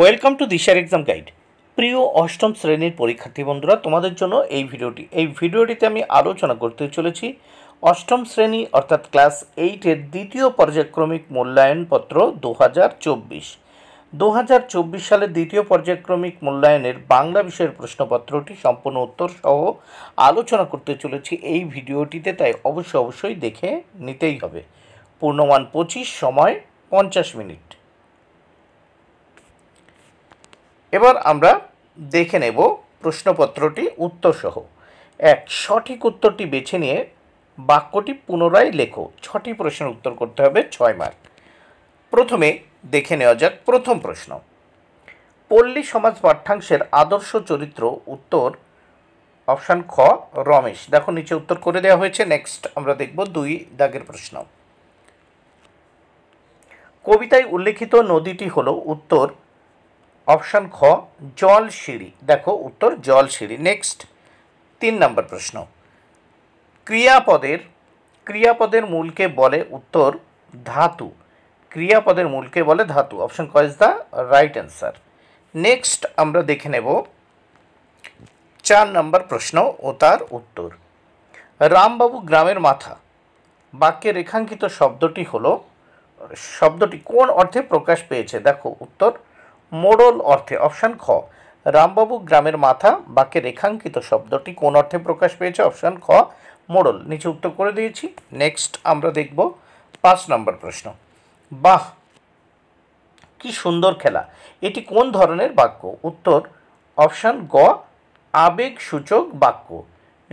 welcome to দিশার exam guide প্রিয় অষ্টম শ্রেণীর পরীক্ষার্থী বন্ধুরা তোমাদের জন্য এই ভিডিওটি এই ভিডিওটিতে আমি আলোচনা করতে চলেছি অষ্টম শ্রেণী অর্থাৎ ক্লাস এইটের দ্বিতীয় পর্যায়ক্রমিক মূল্যায়নপত্র দু হাজার চব্বিশ দু হাজার চব্বিশ সালের দ্বিতীয় পর্যায়ক্রমিক মূল্যায়নের বাংলা বিষয়ের প্রশ্নপত্রটি সম্পূর্ণ উত্তর সহ আলোচনা করতে চলেছি এই ভিডিওটিতে তাই অবশ্যই অবশ্যই দেখে নিতেই হবে পূর্ণমান পঁচিশ সময় পঞ্চাশ মিনিট এবার আমরা দেখে নেব প্রশ্নপত্রটি উত্তরসহ এক সঠিক উত্তরটি বেছে নিয়ে বাক্যটি পুনরায় লেখো ছটি প্রশ্নের উত্তর করতে হবে ছয় মার্ক প্রথমে দেখে নেওয়া যাক প্রথম প্রশ্ন পল্লী সমাজ পাঠ্যাংশের আদর্শ চরিত্র উত্তর অপশান খ রমেশ দেখো নিচে উত্তর করে দেওয়া হয়েছে নেক্সট আমরা দেখব দুই দাগের প্রশ্ন কবিতায় উল্লেখিত নদীটি হল উত্তর অপশান খ জল সিঁড়ি দেখো উত্তর জল সিঁড়ি নেক্সট তিন নম্বর প্রশ্ন ক্রিয়াপদের ক্রিয়াপদের মূলকে বলে উত্তর ধাতু ক্রিয়াপদের মূলকে বলে ধাতু অপশন ক is the right answer next আমরা দেখে নেব চার নম্বর প্রশ্ন ও তার উত্তর রামবাবু গ্রামের মাথা বাক্যে রেখাঙ্কিত শব্দটি হলো শব্দটি কোন অর্থে প্রকাশ পেয়েছে দেখো উত্তর মোড়ল অর্থে অপশান খ রামবাবু গ্রামের মাথা বাক্যে রেখাঙ্কিত শব্দটি কোন অর্থে প্রকাশ পেয়েছে অপশান খ মোড়ল নিচে উত্তর করে দিয়েছি নেক্সট আমরা দেখব পাঁচ নম্বর প্রশ্ন বাহ কি সুন্দর খেলা এটি কোন ধরনের বাক্য উত্তর অপশান গ আবেগ সূচক বাক্য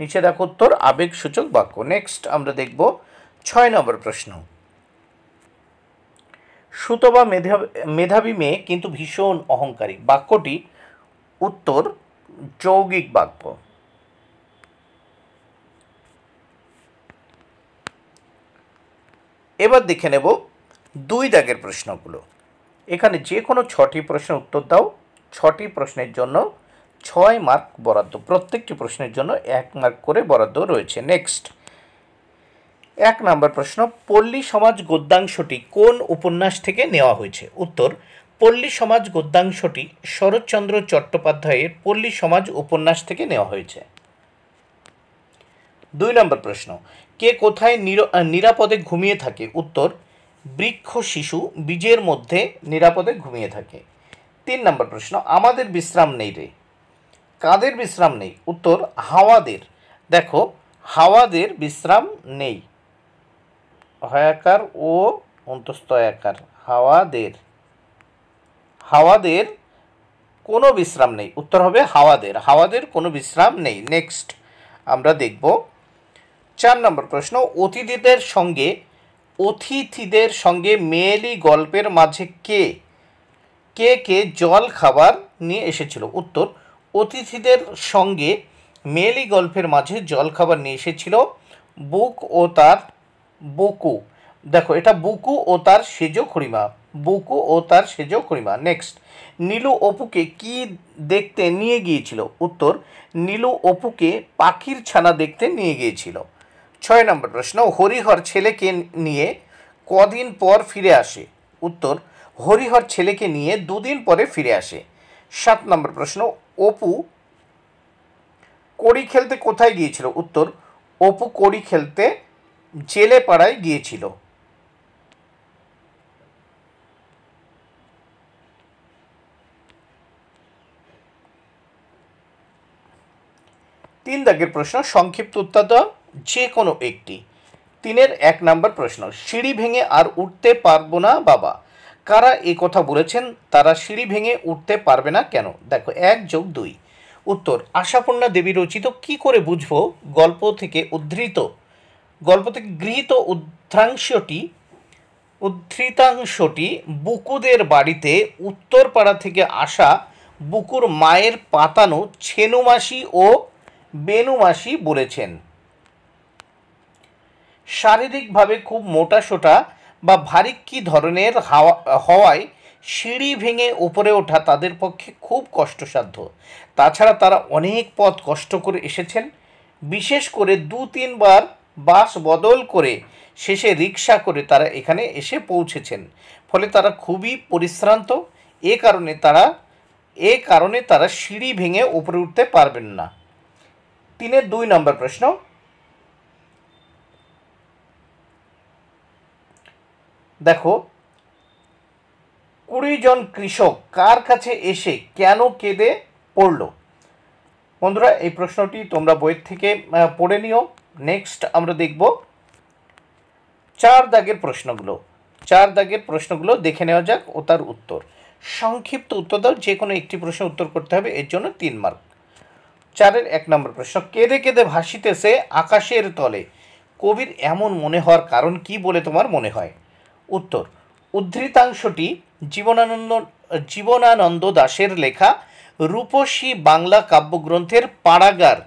নিচে দেখো উত্তর আবেগ সূচক বাক্য নেক্সট আমরা দেখব ছয় নম্বর প্রশ্ন সুত বা মেধা মেধাবী মেয়ে কিন্তু ভীষণ অহংকারী বাক্যটি উত্তর যৌগিক বাক্য এবার দেখে নেব দুই দাগের প্রশ্নগুলো এখানে যে কোনো ছটি প্রশ্নের উত্তর দাও ছটি প্রশ্নের জন্য ছয় মার্ক বরাদ্দ প্রত্যেকটি প্রশ্নের জন্য এক মার্ক করে বরাদ্দ রয়েছে নেক্সট এক নম্বর প্রশ্ন পল্লী সমাজ গদ্যাংশটি কোন উপন্যাস থেকে নেওয়া হয়েছে উত্তর পল্লী সমাজ গদ্যাংশটি শরৎচন্দ্র চট্টোপাধ্যায়ের পল্লী সমাজ উপন্যাস থেকে নেওয়া হয়েছে দুই নম্বর প্রশ্ন কে কোথায় নিরাপদে ঘুমিয়ে থাকে উত্তর বৃক্ষ শিশু বীজের মধ্যে নিরাপদে ঘুমিয়ে থাকে তিন নম্বর প্রশ্ন আমাদের বিশ্রাম নেই রে কাদের বিশ্রাম নেই উত্তর হাওয়াদের দেখো হাওয়াদের বিশ্রাম নেই হয়াকার ও অন্তস্থ হাওয়াদের হাওয়াদের কোনো বিশ্রাম নেই উত্তর হবে হাওয়াদের হাওয়াদের কোনো বিশ্রাম নেই নেক্সট আমরা দেখব চার নম্বর প্রশ্ন অতিথিদের সঙ্গে অতিথিদের সঙ্গে মেয়েলি গল্পের মাঝে কে কে কে জল খাবার নিয়ে এসেছিল উত্তর অতিথিদের সঙ্গে মেয়েলি গল্পের মাঝে জল খাবার নিয়ে এসেছিল বুক ও তার বুকু দেখো এটা বুকু ও তার সেজ খুঁড়িমা বুকু ও তার সেজ খুঁড়িমা নেক্সট নীলু অপুকে কি দেখতে নিয়ে গিয়েছিল উত্তর নীলু অপুকে পাখির ছানা দেখতে নিয়ে গিয়েছিল ছয় নম্বর প্রশ্ন হরিহর ছেলেকে নিয়ে কদিন পর ফিরে আসে উত্তর হরিহর ছেলেকে নিয়ে দুদিন পরে ফিরে আসে সাত নম্বর প্রশ্ন অপু কড়ি খেলতে কোথায় গিয়েছিল উত্তর অপু কড়ি খেলতে জেলে পাড়ায় গিয়েছিল তিন দাগের প্রশ্ন সংক্ষিপ্ত উত্তর দাও যে কোনো একটি তিনের এক নম্বর প্রশ্ন সিঁড়ি ভেঙে আর উঠতে পারবো না বাবা কারা এ কথা বলেছেন তারা সিঁড়ি ভেঙে উঠতে পারবে না কেন দেখো এক যোগ দুই উত্তর আশাপূর্ণা দেবী রচিত কি করে বুঝবো গল্প থেকে উদ্ধৃত গল্প থেকে গৃহীত উদ্ধ্রাংশটি উদ্ধৃতাংশটি বুকুদের বাড়িতে উত্তরপাড়া থেকে আসা বুকুর মায়ের পাতানো ছেনুমাসি ও বেনুমাসি বলেছেন শারীরিকভাবে খুব মোটাসোটা বা ভারী কী ধরনের হাওয়া হওয়ায় সিঁড়ি ভেঙে উপরে ওঠা তাদের পক্ষে খুব কষ্টসাধ্য তাছাড়া তারা অনেক পথ কষ্ট করে এসেছেন বিশেষ করে দু তিনবার বাস বদল করে শেষে রিক্সা করে তারা এখানে এসে পৌঁছেছেন ফলে তারা খুবই পরিশ্রান্ত এ কারণে তারা এ কারণে তারা সিঁড়ি ভেঙে উপরে উঠতে পারবেন না তিনের দুই নম্বর প্রশ্ন দেখো কুড়ি জন কৃষক কার কাছে এসে কেন কেঁদে পড়ল বন্ধুরা এই প্রশ্নটি তোমরা বইয়ের থেকে পড়ে নিও নেক্সট আমরা দেখব চার দাগের প্রশ্নগুলো চার দাগের প্রশ্নগুলো দেখে নেওয়া যাক ও তার উত্তর সংক্ষিপ্ত উত্তর দাও যে কোনো একটি প্রশ্ন উত্তর করতে হবে এর জন্য তিন মার্ক চারের এক নম্বর প্রশ্ন কেঁদে কেঁদে ভাসিতেছে আকাশের তলে কবির এমন মনে হওয়ার কারণ কি বলে তোমার মনে হয় উত্তর উদ্ধৃতাংশটি জীবনানন্দ জীবনানন্দ দাসের লেখা রূপসী বাংলা কাব্যগ্রন্থের পাড়াগার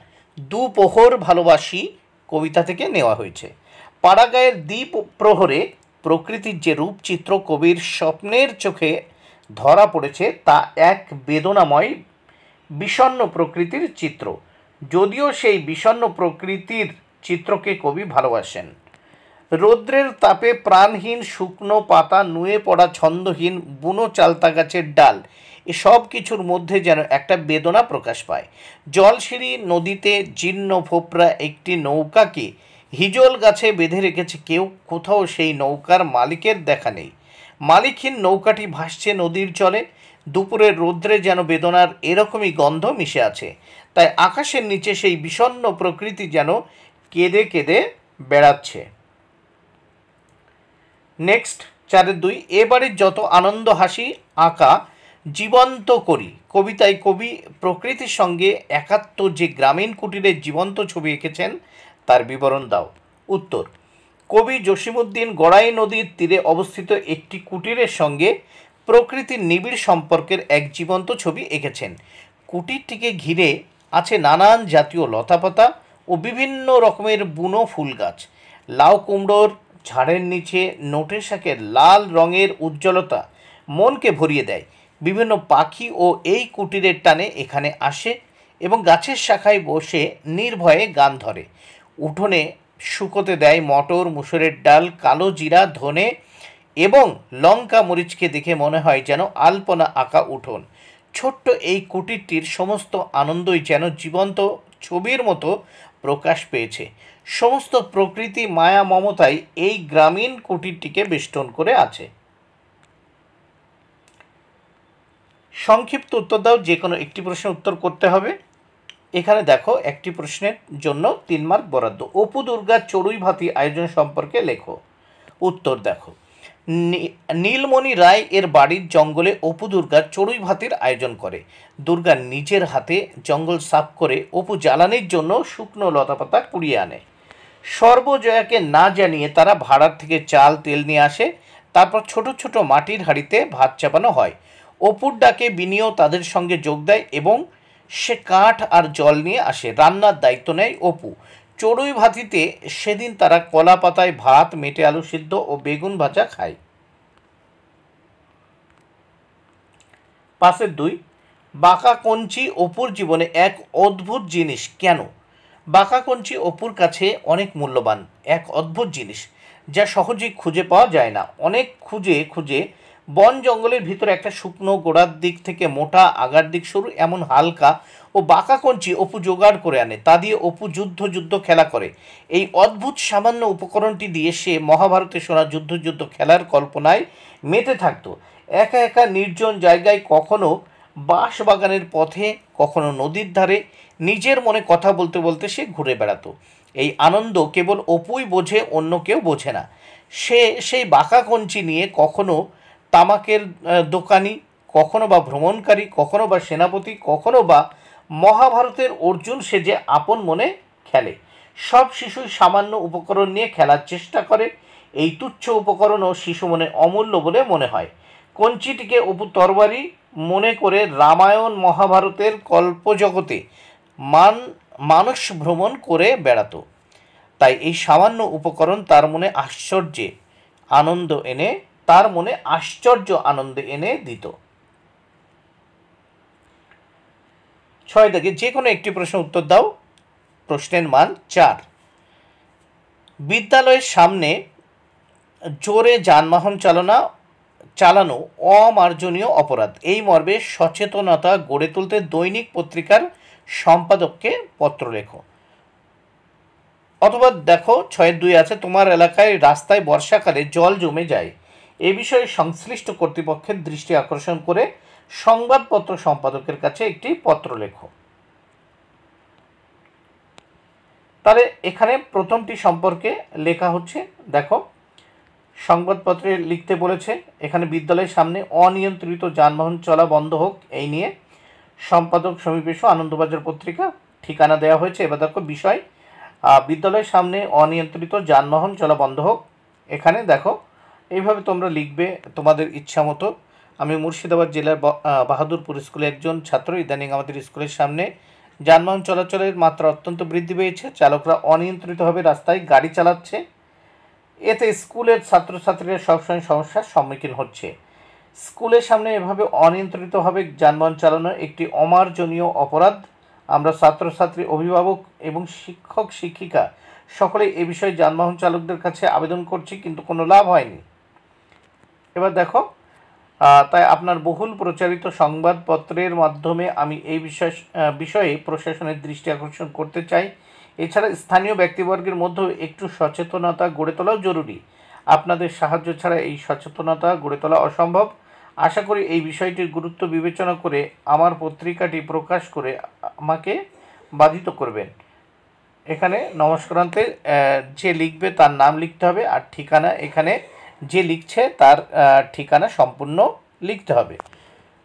দুপোহর ভালোবাসি কবিতা থেকে নেওয়া হয়েছে পাড়াগায়ের দ্বীপ প্রহরে প্রকৃতির যে রূপচিত্র কবির স্বপ্নের চোখে ধরা পড়েছে তা এক বেদনাময় বিষণ্ন প্রকৃতির চিত্র যদিও সেই বিষণ্ন প্রকৃতির চিত্রকে কবি ভালোবাসেন রৌদ্রের তাপে প্রাণহীন শুকনো পাতা নুয়ে পড়া ছন্দহীন বুনো চালতা গাছের ডাল এ সব কিছুর মধ্যে যেন একটা বেদনা প্রকাশ পায় জলসিঁড়ি নদীতে জীর্ণ ফোপরা একটি নৌকাকে হিজল গাছে বেঁধে রেখেছে কেউ কোথাও সেই নৌকার মালিকের দেখা নেই মালিকহীন নৌকাটি ভাসছে নদীর চলে দুপুরের রৌদ্রে যেন বেদনার এরকমই গন্ধ মিশে আছে তাই আকাশের নিচে সেই বিষণ্ন প্রকৃতি যেন কেঁদে কেঁদে বেড়াচ্ছে নেক্সট চারের দুই এবারে যত আনন্দ হাসি আঁকা জীবন্ত করি কবিতায় কবি প্রকৃতির সঙ্গে একাত্ম যে গ্রামীণ কুটিরের জীবন্ত ছবি এঁকেছেন তার বিবরণ দাও উত্তর কবি জসিমুদ্দিন গড়াই নদীর তীরে অবস্থিত একটি কুটিরের সঙ্গে প্রকৃতির নিবিড় সম্পর্কের এক জীবন্ত ছবি এঁকেছেন কুটিরটিকে ঘিরে আছে নানান জাতীয় লতাপাতা ও বিভিন্ন রকমের বুনো ফুল গাছ লাউ কুমড়োর ঝাড়ের নিচে নোটের শাকের লাল রঙের উজ্জ্বলতা মনকে ভরিয়ে দেয় বিভিন্ন পাখি ও এই কুটিরের টানে এখানে আসে এবং গাছের শাখায় বসে নির্ভয়ে গান ধরে উঠোনে শুকোতে দেয় মটর মুসুরের ডাল কালো জিরা ধনে এবং লঙ্কা মরিচকে দেখে মনে হয় যেন আলপনা আঁকা উঠোন ছোট্ট এই কুটিরটির সমস্ত আনন্দই যেন জীবন্ত ছবির মতো প্রকাশ পেয়েছে সমস্ত প্রকৃতি মায়া মমতাই এই গ্রামীণ কুটিরটিকে বেষ্টন করে আছে সংক্ষিপ্ত উত্তর দাও যে কোনো একটি প্রশ্নের উত্তর করতে হবে এখানে দেখো একটি প্রশ্নের জন্য তিন মার্ক বরাদ্দ অপু দুর্গা চড়ুই ভাতি আয়োজন সম্পর্কে লেখো উত্তর দেখো নীলমণি রায় এর বাড়ির জঙ্গলে অপু দুর্গা চড়ুই ভাতির আয়োজন করে দুর্গা নিজের হাতে জঙ্গল সাফ করে অপু জ্বালানির জন্য শুকনো লতাপাতা কুড়িয়ে আনে সর্বজয়াকে না জানিয়ে তারা ভাড়ার থেকে চাল তেল নিয়ে আসে তারপর ছোট ছোট মাটির হাড়িতে ভাত চাপানো হয় অপুর ডাকে বিনিও তাদের সঙ্গে যোগ দেয় এবং সে কাঠ আর জল নিয়ে আসে রান্নার দায়িত্ব নেয় অপু চড়ুই ভাতিতে সেদিন তারা কলা পাতায় ভাত মেটে আলু সিদ্ধ ও বেগুন ভাজা খায় পাশের দুই বাঁকা কঞ্চি অপুর জীবনে এক অদ্ভুত জিনিস কেন বাঁকা কঞ্চি অপুর কাছে অনেক মূল্যবান এক অদ্ভুত জিনিস যা সহজেই খুঁজে পাওয়া যায় না অনেক খুঁজে খুঁজে বন জঙ্গলের ভিতরে একটা শুকনো গোড়ার দিক থেকে মোটা আগার দিক সরু এমন হালকা ও বাঁকা কঞ্চি অপু জোগাড় করে আনে তা দিয়ে অপু যুদ্ধ যুদ্ধ খেলা করে এই অদ্ভুত সামান্য উপকরণটি দিয়ে সে মহাভারতে শোনা যুদ্ধ যুদ্ধ খেলার কল্পনায় মেতে থাকত একা একা নির্জন জায়গায় কখনো বাঁশ বাগানের পথে কখনো নদীর ধারে নিজের মনে কথা বলতে বলতে সে ঘুরে বেড়াতো এই আনন্দ কেবল অপুই বোঝে অন্য কেউ বোঝে না সে সেই বাঁকা কঞ্চি নিয়ে কখনো তামাকের দোকানি কখনো বা ভ্রমণকারী কখনো বা সেনাপতি কখনো বা মহাভারতের অর্জুন সে যে আপন মনে খেলে সব শিশুই সামান্য উপকরণ নিয়ে খেলার চেষ্টা করে এই তুচ্ছ উপকরণও শিশু মনে অমূল্য বলে মনে হয় কঞ্চিটিকে অপু তরবারি মনে করে রামায়ণ মহাভারতের কল্পজগতে মান মানুষ ভ্রমণ করে বেড়াতো তাই এই সামান্য উপকরণ তার মনে আশ্চর্যে আনন্দ এনে তার মনে আশ্চর্য আনন্দ এনে দিত ছয় থেকে যে কোনো একটি প্রশ্ন উত্তর দাও প্রশ্নের মান চার বিদ্যালয়ের সামনে জোরে যানবাহন চালনা চালানো অমার্জনীয় অপরাধ এই মর্মে সচেতনতা গড়ে তুলতে দৈনিক পত্রিকার সম্পাদককে পত্র লেখো অথবা দেখো ছয়ের দুই আছে তোমার এলাকায় রাস্তায় বর্ষাকালে জল জমে যায় এ বিষয়ে সংশ্লিষ্ট কর্তৃপক্ষের দৃষ্টি আকর্ষণ করে সংবাদপত্র সম্পাদকের কাছে একটি পত্র লেখ তাহলে এখানে প্রথমটি সম্পর্কে লেখা হচ্ছে দেখো সংবাদপত্রে লিখতে বলেছে এখানে বিদ্যালয়ের সামনে অনিয়ন্ত্রিত যানবাহন চলা বন্ধ হোক এই নিয়ে সম্পাদক সমীপেশ আনন্দবাজার পত্রিকা ঠিকানা দেওয়া হয়েছে এবার দেখো বিষয় বিদ্যালয়ের সামনে অনিয়ন্ত্রিত যানবাহন চলা বন্ধ হোক এখানে দেখো এইভাবে তোমরা লিখবে তোমাদের ইচ্ছা মতো আমি মুর্শিদাবাদ জেলার বাহাদুরপুর স্কুলে একজন ছাত্র ইদানিং আমাদের স্কুলের সামনে যানবাহন চলাচলের মাত্রা অত্যন্ত বৃদ্ধি পেয়েছে চালকরা অনিয়ন্ত্রিতভাবে রাস্তায় গাড়ি চালাচ্ছে এতে স্কুলের ছাত্রছাত্রীরা সবসময় সমস্যার সম্মুখীন হচ্ছে স্কুলের সামনে এভাবে অনিয়ন্ত্রিতভাবে যানবাহন চালানো একটি অমার্জনীয় অপরাধ আমরা ছাত্রছাত্রী অভিভাবক এবং শিক্ষক শিক্ষিকা সকলে এ বিষয়ে যানবাহন চালকদের কাছে আবেদন করছি কিন্তু কোনো লাভ হয়নি এবার দেখো তাই আপনার বহুল প্রচারিত সংবাদপত্রের মাধ্যমে আমি এই বিষয় বিষয়ে প্রশাসনের দৃষ্টি আকর্ষণ করতে চাই এছাড়া স্থানীয় ব্যক্তিবর্গের মধ্যেও একটু সচেতনতা গড়ে তোলাও জরুরি আপনাদের সাহায্য ছাড়া এই সচেতনতা গড়ে তোলা অসম্ভব আশা করি এই বিষয়টির গুরুত্ব বিবেচনা করে আমার পত্রিকাটি প্রকাশ করে আমাকে বাধিত করবেন এখানে নমস্কারান্তে যে লিখবে তার নাম লিখতে হবে আর ঠিকানা এখানে যে লিখছে তার ঠিকানা সম্পূর্ণ লিখতে হবে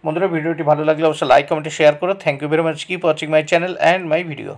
বন্ধুরা ভিডিওটি ভালো লাগলে অবশ্যই লাইক কমেন্টে শেয়ার করো thank you very much keep watching my channel and my video